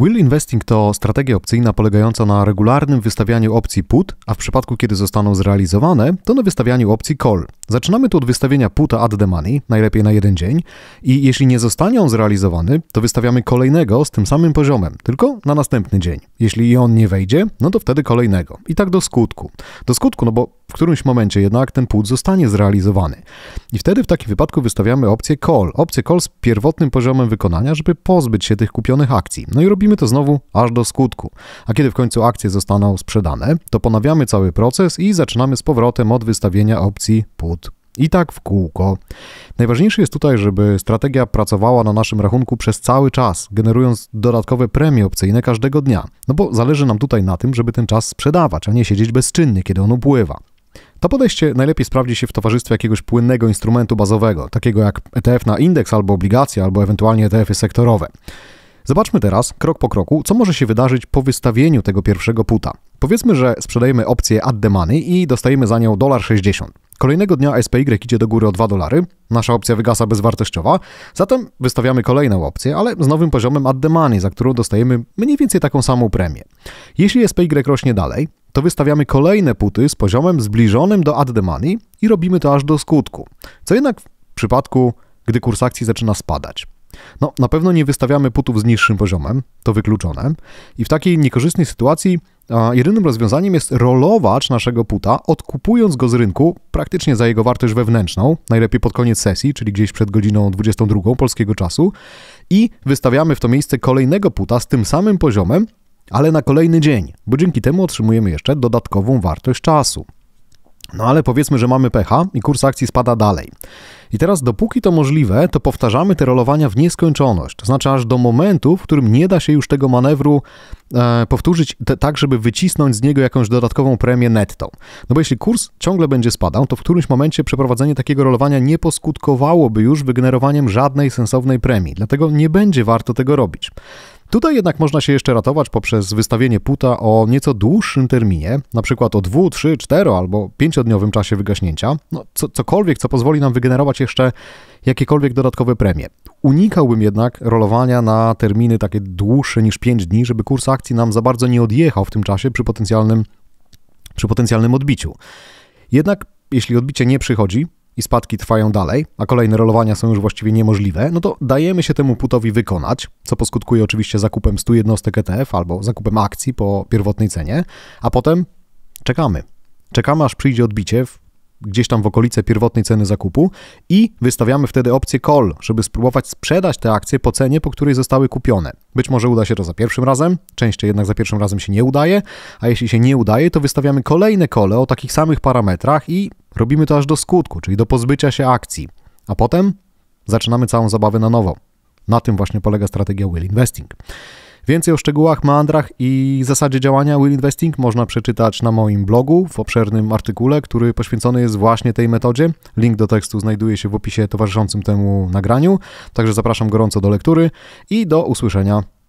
Will Investing to strategia opcyjna polegająca na regularnym wystawianiu opcji put, a w przypadku kiedy zostaną zrealizowane, to na wystawianiu opcji call. Zaczynamy tu od wystawienia puta at the money, najlepiej na jeden dzień, i jeśli nie zostanie on zrealizowany, to wystawiamy kolejnego z tym samym poziomem, tylko na następny dzień. Jeśli i on nie wejdzie, no to wtedy kolejnego. I tak do skutku. Do skutku, no bo w którymś momencie jednak ten płód zostanie zrealizowany. I wtedy w takim wypadku wystawiamy opcję call, opcję call z pierwotnym poziomem wykonania, żeby pozbyć się tych kupionych akcji. No i robimy to znowu aż do skutku. A kiedy w końcu akcje zostaną sprzedane, to ponawiamy cały proces i zaczynamy z powrotem od wystawienia opcji put i tak w kółko. Najważniejsze jest tutaj, żeby strategia pracowała na naszym rachunku przez cały czas, generując dodatkowe premie opcyjne każdego dnia. No bo zależy nam tutaj na tym, żeby ten czas sprzedawać, a nie siedzieć bezczynnie, kiedy on upływa. To podejście najlepiej sprawdzi się w towarzystwie jakiegoś płynnego instrumentu bazowego, takiego jak ETF na indeks albo obligacje, albo ewentualnie ETF-y sektorowe. Zobaczmy teraz, krok po kroku, co może się wydarzyć po wystawieniu tego pierwszego puta. Powiedzmy, że sprzedajemy opcję add the money i dostajemy za nią 60. Kolejnego dnia SPY idzie do góry o 2 dolary, nasza opcja wygasa bezwartościowa, zatem wystawiamy kolejną opcję, ale z nowym poziomem add the money, za którą dostajemy mniej więcej taką samą premię. Jeśli SPY rośnie dalej, to wystawiamy kolejne puty z poziomem zbliżonym do add the money i robimy to aż do skutku. Co jednak w przypadku, gdy kurs akcji zaczyna spadać. No, na pewno nie wystawiamy putów z niższym poziomem, to wykluczone. I w takiej niekorzystnej sytuacji a jedynym rozwiązaniem jest rolowacz naszego puta, odkupując go z rynku praktycznie za jego wartość wewnętrzną, najlepiej pod koniec sesji, czyli gdzieś przed godziną 22 polskiego czasu, i wystawiamy w to miejsce kolejnego puta z tym samym poziomem, ale na kolejny dzień, bo dzięki temu otrzymujemy jeszcze dodatkową wartość czasu. No ale powiedzmy, że mamy pecha i kurs akcji spada dalej. I teraz, dopóki to możliwe, to powtarzamy te rolowania w nieskończoność, to znaczy aż do momentu, w którym nie da się już tego manewru e, powtórzyć te, tak, żeby wycisnąć z niego jakąś dodatkową premię netto. No bo jeśli kurs ciągle będzie spadał, to w którymś momencie przeprowadzenie takiego rolowania nie poskutkowałoby już wygenerowaniem żadnej sensownej premii, dlatego nie będzie warto tego robić. Tutaj jednak można się jeszcze ratować poprzez wystawienie puta o nieco dłuższym terminie, na przykład o 2, 3, 4 albo 5-dniowym czasie wygaśnięcia, no, co, cokolwiek, co pozwoli nam wygenerować jeszcze jakiekolwiek dodatkowe premie. Unikałbym jednak rolowania na terminy takie dłuższe niż 5 dni, żeby kurs akcji nam za bardzo nie odjechał w tym czasie przy potencjalnym, przy potencjalnym odbiciu. Jednak jeśli odbicie nie przychodzi, i spadki trwają dalej, a kolejne rolowania są już właściwie niemożliwe, no to dajemy się temu putowi wykonać, co poskutkuje oczywiście zakupem 100 jednostek ETF albo zakupem akcji po pierwotnej cenie, a potem czekamy. Czekamy aż przyjdzie odbicie w, gdzieś tam w okolice pierwotnej ceny zakupu i wystawiamy wtedy opcję call, żeby spróbować sprzedać te akcje po cenie, po której zostały kupione. Być może uda się to za pierwszym razem, częściej jednak za pierwszym razem się nie udaje, a jeśli się nie udaje, to wystawiamy kolejne kole o takich samych parametrach i Robimy to aż do skutku, czyli do pozbycia się akcji, a potem zaczynamy całą zabawę na nowo. Na tym właśnie polega strategia Will Investing. Więcej o szczegółach, mandrach i zasadzie działania Will Investing można przeczytać na moim blogu w obszernym artykule, który poświęcony jest właśnie tej metodzie. Link do tekstu znajduje się w opisie towarzyszącym temu nagraniu, także zapraszam gorąco do lektury i do usłyszenia